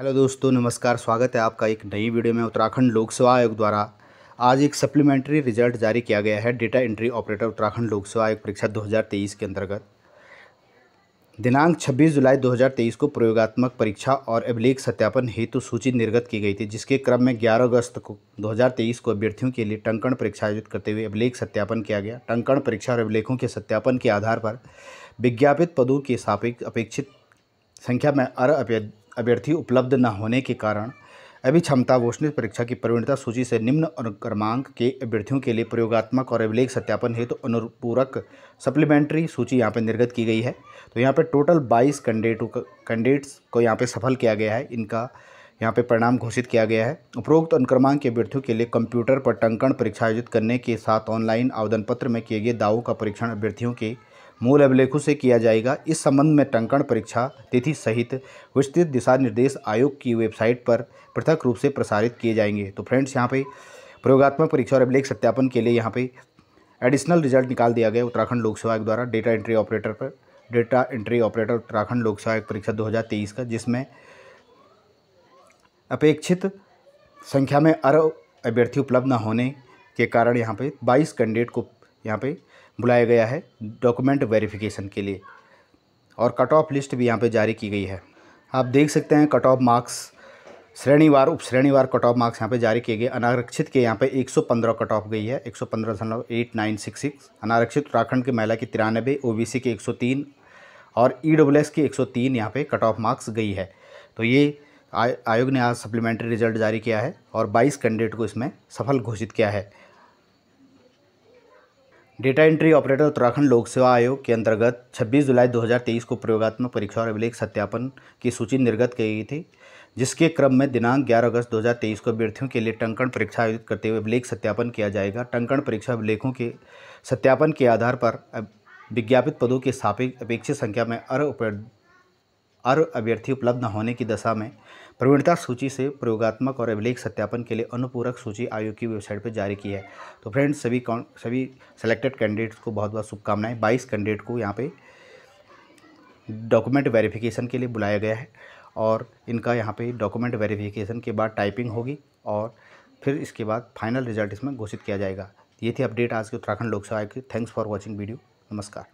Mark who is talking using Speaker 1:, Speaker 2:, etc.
Speaker 1: hello दोस्तों नमस्कार स्वागत है आपका एक नई वीडियो में उत्तराखंड लोक सेवा आयोग द्वारा आज एक सप्लीमेंट्री रिजल्ट जारी किया गया है डेटा एंट्री ऑपरेटर उत्तराखंड लोक सेवा आयोग परीक्षा 2023 के अंतर्गत दिनांक 26 जुलाई 2023 को प्रयोगात्मक परीक्षा और अभिलेख सत्यापन हेतु सूची निर्गत की गई थी जिसके क्रम में ग्यारह अगस्त को दो को अभ्यर्थियों के लिए टंकण परीक्षा आयोजित करते हुए अभिलेख सत्यापन किया गया टंकण परीक्षा और अभिलेखों के सत्यापन के आधार पर विज्ञापित पदों के सापेक्ष अपेक्षित संख्या में अर अभ्यर्थी उपलब्ध न होने के कारण अभी क्षमता वोषणित परीक्षा की प्रवीणता सूची से निम्न अनुक्रमांक के अभ्यर्थियों के लिए प्रयोगात्मक और अभिलेख सत्यापन हेतु तो अनुपूरक सप्लीमेंट्री सूची यहाँ पर निर्गत की गई है तो यहाँ पर टोटल बाईस कैंडिडेट कैंडिडेट्स को यहाँ पर सफल किया गया है इनका यहाँ पर परिणाम घोषित किया गया है उपरोक्त अनुक्रमांक के अभ्यर्थियों के लिए कंप्यूटर पर टंकण परीक्षा आयोजित करने के साथ ऑनलाइन आवेदन पत्र में किए गए दावों का परीक्षण अभ्यर्थियों के मूल अभिलेखों से किया जाएगा इस संबंध में टंकण परीक्षा तिथि सहित विस्तृत दिशा निर्देश आयोग की वेबसाइट पर पृथक रूप से प्रसारित किए जाएंगे तो फ्रेंड्स यहाँ पे प्रयोगात्मक परीक्षा और अभिलेख सत्यापन के लिए यहाँ पे एडिशनल रिजल्ट निकाल दिया गया उत्तराखंड लोक सेवा द्वारा डेटा एंट्री ऑपरेटर पर डेटा एंट्री ऑपरेटर उत्तराखंड लोक सेवा परीक्षा दो का जिसमें अपेक्षित संख्या में अरब अभ्यर्थी उपलब्ध न होने के कारण यहाँ पे 22 कैंडिडेट को यहाँ पे बुलाया गया है डॉक्यूमेंट वेरिफिकेशन के लिए और कट ऑफ लिस्ट भी यहाँ पे जारी की गई है आप देख सकते हैं कट ऑफ मार्क्स श्रेणीवार उप श्रेणीवार कट ऑफ मार्क्स यहाँ पे जारी किए गए अनारक्षित के यहाँ पे 115 कट ऑफ गई है एक सौ अनारक्षित उत्तराखंड की महिला की तिरानबे ओ की 103 और ई डब्ल्यू एस की एक यहाँ पर कट ऑफ मार्क्स गई है तो ये आयोग ने आज सप्लीमेंट्री रिजल्ट जारी किया है और 22 कैंडिडेट को इसमें सफल घोषित किया है डेटा एंट्री ऑपरेटर उत्तराखंड लोक सेवा आयोग के अंतर्गत 26 जुलाई 2023 को प्रयोगात्मक परीक्षा और अभिलेख सत्यापन की सूची निर्गत की गई थी जिसके क्रम में दिनांक 11 अगस्त 2023 को अभ्यर्थियों के लिए टंकण परीक्षा आयोजित करते हुए अभिलेख सत्यापन किया जाएगा टंकण परीक्षा अभिलेखों के सत्यापन के आधार पर विज्ञापित पदों की स्थापित अपेक्षित संख्या में अर् और अभ्यर्थी उपलब्ध न होने की दशा में प्रवीणता सूची से प्रयोगात्मक और अभिलेख सत्यापन के लिए अनुपूरक सूची आयोग की वेबसाइट पर जारी की है तो फ्रेंड्स सभी सभी सेलेक्टेड कैंडिडेट्स को बहुत बहुत शुभकामनाएं बाईस कैंडिडेट को यहाँ पे डॉक्यूमेंट वेरिफिकेशन के लिए बुलाया गया है और इनका यहाँ पे डॉक्यूमेंट वेरिफिकेशन के बाद टाइपिंग होगी और फिर इसके बाद फाइनल रिजल्ट इसमें घोषित किया जाएगा ये थी अपडेट आज के उत्तराखंड लोकसभा की थैंक्स फॉर वॉचिंग वीडियो नमस्कार